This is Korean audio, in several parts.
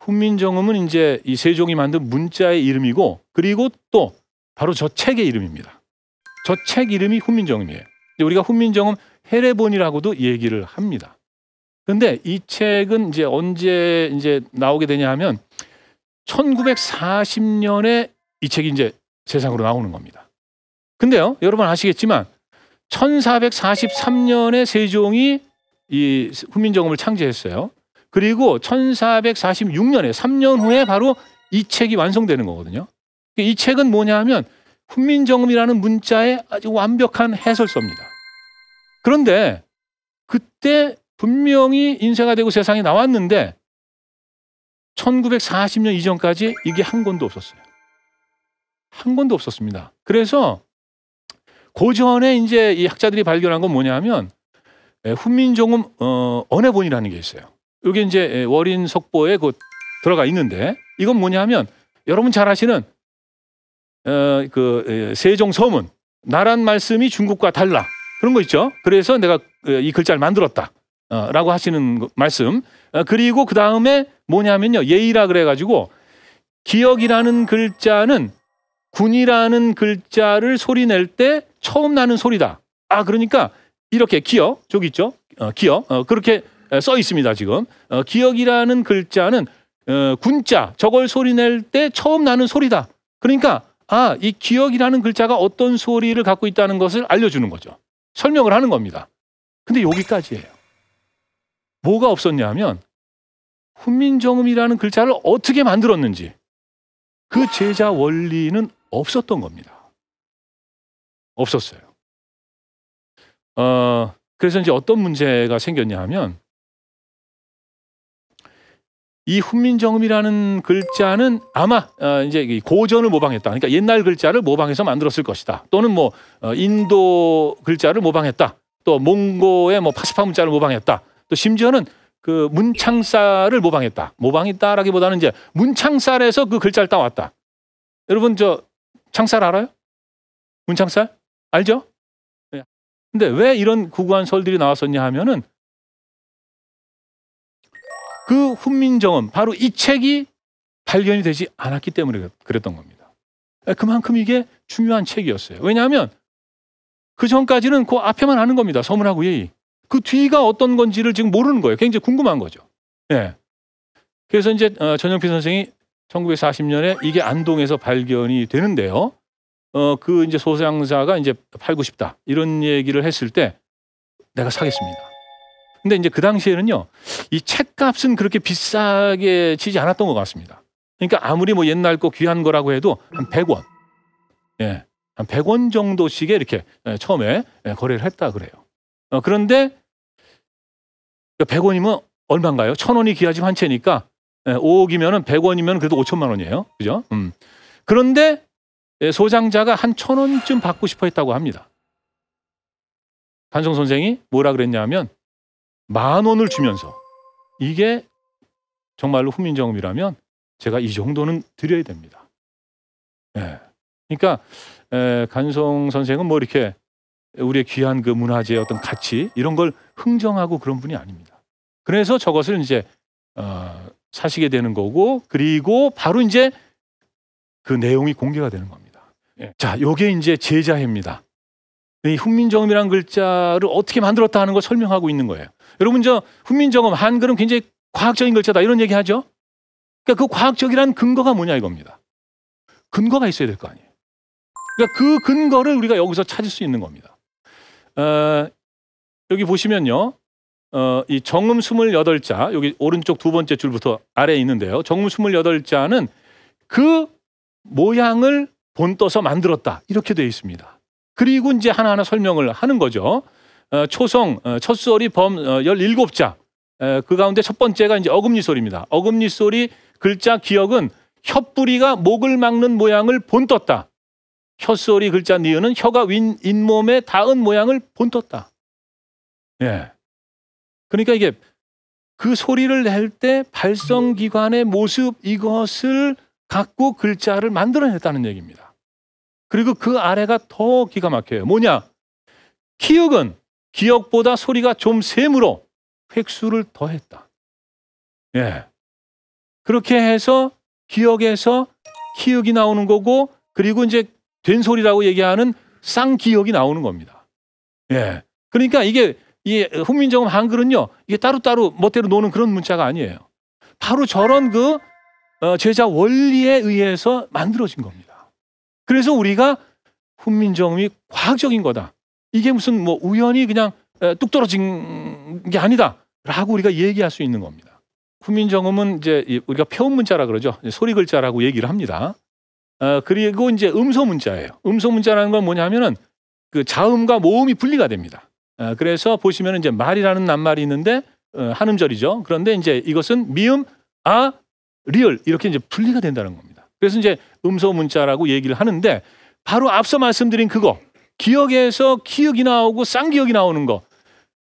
훈민정음은 이제 이 세종이 만든 문자의 이름이고 그리고 또 바로 저 책의 이름입니다. 저 책 이름이 훈민정음이에요. 우리가 훈민정음 해례본이라고도 얘기를 합니다. 그런데이 책은 이제 언제 이제 나오게 되냐 하면 1940년에 이 책이 이제 세상으로 나오는 겁니다. 근데요, 여러분 아시겠지만 1443년에 세종이 이 훈민정음을 창제했어요. 그리고 1446년에 3년 후에 바로 이 책이 완성되는 거거든요. 그러니까 이 책은 뭐냐 하면 훈민정음이라는 문자의 아주 완벽한 해설서입니다. 그런데 그때 분명히 인쇄가 되고 세상에 나왔는데 1940년 이전까지 이게 한 권도 없었어요. 한 권도 없었습니다. 그래서 고전에 이제 이 학자들이 발견한 건 뭐냐면 하 예, 훈민정음 어, 언해본이라는 게 있어요. 이게 이제 월인 속보에 그 들어가 있는데 이건 뭐냐면 여러분 잘 아시는 어, 그 세종 서문 나란 말씀이 중국과 달라 그런 거 있죠. 그래서 내가 그, 이 글자를 만들었다. 어, 라고 하시는 말씀. 어, 그리고 그 다음에 뭐냐면요. 예의라 그래가지고 기억이라는 글자는 군이라는 글자를 소리 낼 때 처음 나는 소리다. 아, 그러니까 이렇게 기억, 저기 있죠? 어, 기억. 어, 그렇게 써 있습니다 지금 어, 기억이라는 글자는 어, 군자 저걸 소리낼 때 처음 나는 소리다 그러니까 아이 기억이라는 글자가 어떤 소리를 갖고 있다는 것을 알려주는 거죠 설명을 하는 겁니다 근데 여기까지예요 뭐가 없었냐면 훈민정음이라는 글자를 어떻게 만들었는지 그 제자 원리는 없었던 겁니다 없었어요 어, 그래서 이제 어떤 문제가 생겼냐 하면 이 훈민정음이라는 글자는 아마 어, 이제 고전을 모방했다. 그러니까 옛날 글자를 모방해서 만들었을 것이다. 또는 뭐 어, 인도 글자를 모방했다. 또 몽고의 뭐 파스파 문자를 모방했다. 또 심지어는 그 문창살을 모방했다. 모방했다라기보다는 이제 문창살에서 그 글자를 따왔다. 여러분 저 창살 알아요? 문창살 알죠? 예. 근데 왜 이런 구구한 설들이 나왔었냐 하면은 그 훈민정음 바로 이 책이 발견이 되지 않았기 때문에 그랬던 겁니다. 그만큼 이게 중요한 책이었어요. 왜냐하면 그 전까지는 그 앞에만 아는 겁니다. 서문하고 예의. 그 뒤가 어떤 건지를 지금 모르는 거예요. 굉장히 궁금한 거죠. 예. 그래서 이제 어, 전영필 선생이 1940년에 이게 안동에서 발견이 되는데요. 어, 그 이제 소상사가 이제 팔고 싶다. 이런 얘기를 했을 때 내가 사겠습니다. 근데 이제 그 당시에는요, 이 책값은 그렇게 비싸게 치지 않았던 것 같습니다. 그러니까 아무리 뭐 옛날 거 귀한 거라고 해도 한 100원. 예. 한 100원 정도씩에 이렇게 예, 처음에 예, 거래를 했다 그래요. 어, 그런데 100원이면 그러니까 얼마인가요? 1000원이 귀하지 한 채니까 5억이면 예, 100원이면 그래도 5천만 원이에요. 그죠? 음. 그런데 소장자가 한 1000원쯤 받고 싶어 했다고 합니다. 한성 선생이 뭐라 그랬냐면 만 원을 주면서 이게 정말로 훈민정음이라면 제가 이 정도는 드려야 됩니다. 예. 그러니까 에, 간송 선생은 뭐 이렇게 우리의 귀한 그 문화재의 어떤 가치 이런 걸 흥정하고 그런 분이 아닙니다. 그래서 저것을 이제 어, 사시게 되는 거고 그리고 바로 이제 그 내용이 공개가 되는 겁니다. 예. 자, 요게 이제 제자회입니다. 이훈민정음이란 글자를 어떻게 만들었다 하는 걸 설명하고 있는 거예요. 여러분 저 훈민정음 한글은 굉장히 과학적인 글자다 이런 얘기 하죠. 그러니까 그과학적이라는 근거가 뭐냐 이겁니다. 근거가 있어야 될 거 아니에요. 그러니까 그 근거를 우리가 여기서 찾을 수 있는 겁니다. 어, 여기 보시면요. 어, 이 정음 28자, 여기 오른쪽 두 번째 줄부터 아래에 있는데요. 정음 28자는 그 모양을 본떠서 만들었다. 이렇게 되어 있습니다. 그리고 이제 하나하나 설명을 하는 거죠. 어, 초성 어, 첫소리 범 17자 어, 그 가운데 첫 번째가 이제 어금니 소리입니다. 어금니 소리 글자 기억은 혀뿌리가 목을 막는 모양을 본떴다. 혀소리 글자 니은은 혀가 윗 잇몸에 닿은 모양을 본떴다. 예. 그러니까 이게 그 소리를 낼 때 발성기관의 모습 이것을 갖고 글자를 만들어냈다는 얘기입니다. 그리고 그 아래가 더 기가 막혀요. 뭐냐? 키읔은 기억보다 소리가 좀 세므로 획수를 더했다. 예. 그렇게 해서 기억에서 기억이 나오는 거고 그리고 이제 된 소리라고 얘기하는 쌍기억이 나오는 겁니다. 예. 그러니까 이게 이 훈민정음 한글은요. 이게 따로따로 멋대로 노는 그런 문자가 아니에요. 바로 저런 그 어, 제자 원리에 의해서 만들어진 겁니다. 그래서 우리가 훈민정음이 과학적인 거다. 이게 무슨 뭐 우연히 그냥 뚝 떨어진 게 아니다라고 우리가 얘기할 수 있는 겁니다. 훈민정음은 이제 우리가 표음 문자라 그러죠. 소리 글자라고 얘기를 합니다. 어, 그리고 이제 음소 문자예요. 음소 문자라는 건 뭐냐면은 그 자음과 모음이 분리가 됩니다. 어, 그래서 보시면 이제 말이라는 낱말이 있는데 어, 한음절이죠. 그런데 이제 이것은 미음, 아, 리을 이렇게 이제 분리가 된다는 겁니다. 그래서 이제 음소 문자라고 얘기를 하는데 바로 앞서 말씀드린 그거 기억에서 기억이 나오고 쌍기억이 나오는 거.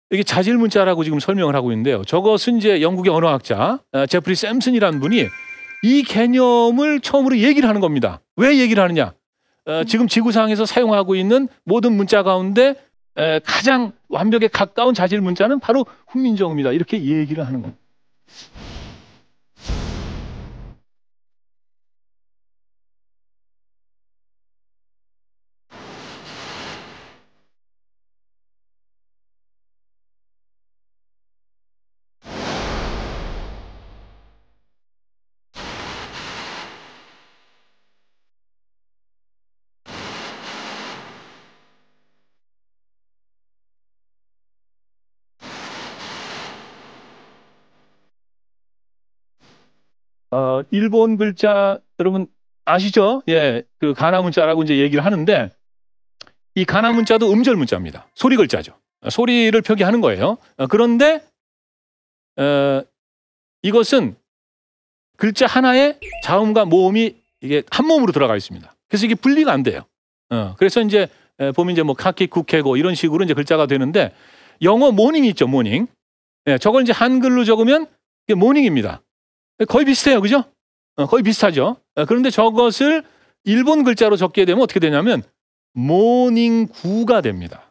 이게 자질 문자라고 지금 설명을 하고 있는데요. 저것은 이제 영국의 언어학자 아, 제프리 샘슨이라는 분이 이 개념을 처음으로 얘기를 하는 겁니다. 왜 얘기를 하느냐? 어, 지금 지구상에서 사용하고 있는 모든 문자 가운데 에, 가장 완벽에 가까운 자질 문자는 바로 훈민정음이다. 이렇게 얘기를 하는 겁니다. 어, 일본 글자 여러분 아시죠? 예, 그 가나 문자라고 이제 얘기를 하는데 이 가나 문자도 음절 문자입니다. 소리 글자죠. 소리를 표기하는 거예요. 어, 그런데 어, 이것은 글자 하나에 자음과 모음이 이게 한 몸으로 들어가 있습니다. 그래서 이게 분리가 안 돼요. 어, 그래서 이제 보면 이제 뭐 카키 쿠케고 이런 식으로 이제 글자가 되는데 영어 모닝 있죠 모닝. 예, 저걸 이제 한글로 적으면 이게 모닝입니다. 거의 비슷해요. 그죠? 어, 거의 비슷하죠. 어, 그런데 저것을 일본 글자로 적게 되면 어떻게 되냐면 모닝구가 됩니다.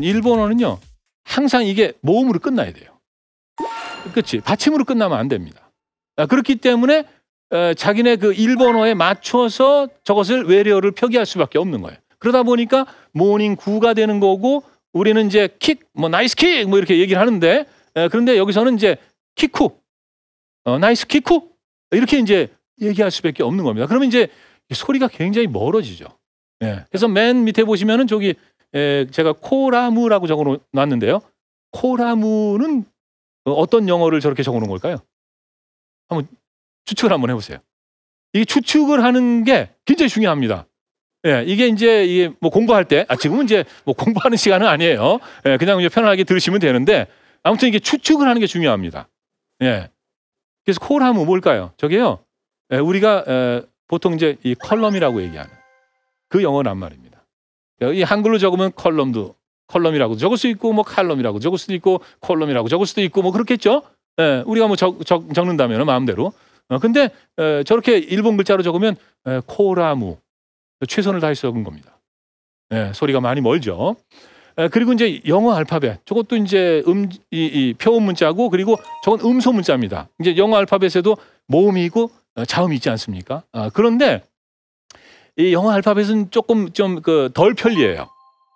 일본어는요. 항상 이게 모음으로 끝나야 돼요. 그렇지. 받침으로 끝나면 안 됩니다. 아, 그렇기 때문에 어, 자기네 그 일본어에 맞춰서 저것을 외래어를 표기할 수밖에 없는 거예요. 그러다 보니까 모닝 구가 되는 거고 우리는 이제 킥, 뭐 나이스 킥, 뭐 이렇게 얘기를 하는데 에, 그런데 여기서는 이제 키쿠, 어, 나이스 키쿠 이렇게 이제 얘기할 수밖에 없는 겁니다. 그러면 이제 소리가 굉장히 멀어지죠. 예. 그래서 맨 밑에 보시면은 저기 에, 제가 코라무라고 적어놨는데요. 코라무는 어떤 영어를 저렇게 적어놓은 걸까요? 한번 추측을 한번 해보세요. 이 추측을 하는 게 굉장히 중요합니다. 예, 이게 이제 이게 뭐 공부할 때, 아 지금은 이제 뭐 공부하는 시간은 아니에요. 예, 그냥 이제 편하게 들으시면 되는데 아무튼 이게 추측을 하는 게 중요합니다. 예. 그래서 콜 하면 뭘까요? 저게요. 예, 우리가 에, 보통 이제 이 컬럼이라고 얘기하는 그 영어 낱말입니다. 예, 이 한글로 적으면 컬럼도 컬럼이라고 적을 수 있고 뭐 칼럼이라고 적을 수도 있고 콜럼이라고 적을 수도 있고 뭐 그렇겠죠. 예, 우리가 뭐 적, 적, 적는다면 마음대로. 어, 근데 에, 저렇게 일본 글자로 적으면 에, 코라무 최선을 다해 서적은 겁니다. 네, 소리가 많이 멀죠. 예, 그리고 이제 영어 알파벳. 저것도 이제 음, 이, 이 표음 문자고 그리고 저건 음소 문자입니다. 이제 영어 알파벳에도 모음이 있고 어, 자음이 있지 않습니까? 아, 그런데 이 영어 알파벳은 조금 좀 그 덜 편리해요.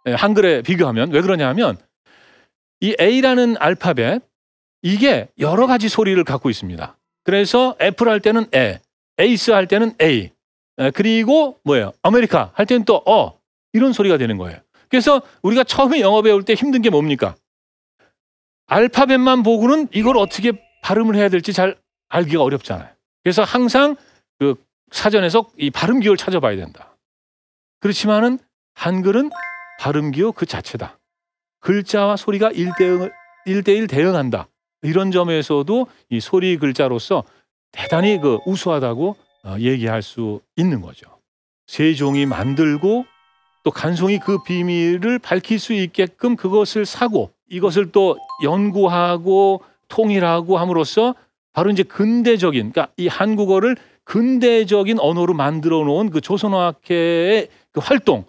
예, 한글에 비교하면 왜 그러냐 하면 이 A라는 알파벳 이게 여러 가지 소리를 갖고 있습니다. 그래서 애플 할 때는 A, 에이스 할 때는 A, 예, 그리고 뭐예요? 아메리카 할 때는 또 어 이런 소리가 되는 거예요. 그래서 우리가 처음에 영어 배울 때 힘든 게 뭡니까? 알파벳만 보고는 이걸 어떻게 발음을 해야 될지 잘 알기가 어렵잖아요. 그래서 항상 그 사전에서 이 발음 기호를 찾아봐야 된다. 그렇지만은 한글은 발음 기호 그 자체다. 글자와 소리가 일대응 1대1 대응한다. 이런 점에서도 이 소리 글자로서 대단히 그 우수하다고 어, 얘기할 수 있는 거죠. 세종이 만들고 또 간송이 그 비밀을 밝힐 수 있게끔 그것을 사고 이것을 또 연구하고 통일하고 함으로써 바로 이제 근대적인 그러니까 이 한국어를 근대적인 언어로 만들어 놓은 그 조선어학회의 그 활동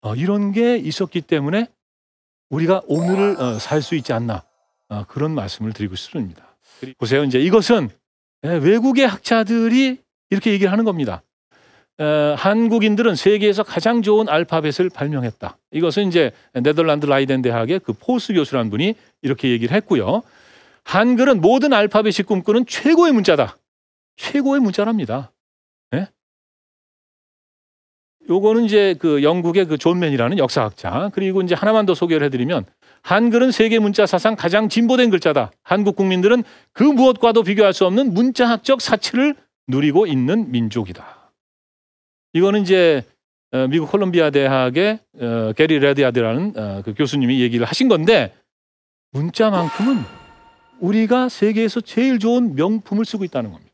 어, 이런 게 있었기 때문에 우리가 오늘을 어, 살수 있지 않나 어, 그런 말씀을 드리고 싶습니다. 보세요, 이제 이것은 예, 외국의 학자들이 이렇게 얘기를 하는 겁니다. 어, 한국인들은 세계에서 가장 좋은 알파벳을 발명했다. 이것은 이제 네덜란드 라이덴 대학의 그 포스 교수라는 분이 이렇게 얘기를 했고요. 한글은 모든 알파벳이 꿈꾸는 최고의 문자다. 최고의 문자랍니다. 예? 요거는 이제 그 영국의 그 존맨이라는 역사학자. 그리고 이제 하나만 더 소개를 해드리면 한글은 세계 문자 사상 가장 진보된 글자다. 한국 국민들은 그 무엇과도 비교할 수 없는 문자학적 사치를 누리고 있는 민족이다. 이거는 이제 어, 미국 콜롬비아 대학의 어, 게리 레드아드라는그 어, 교수님이 얘기를 하신 건데 문자만큼은 우리가 세계에서 제일 좋은 명품을 쓰고 있다는 겁니다.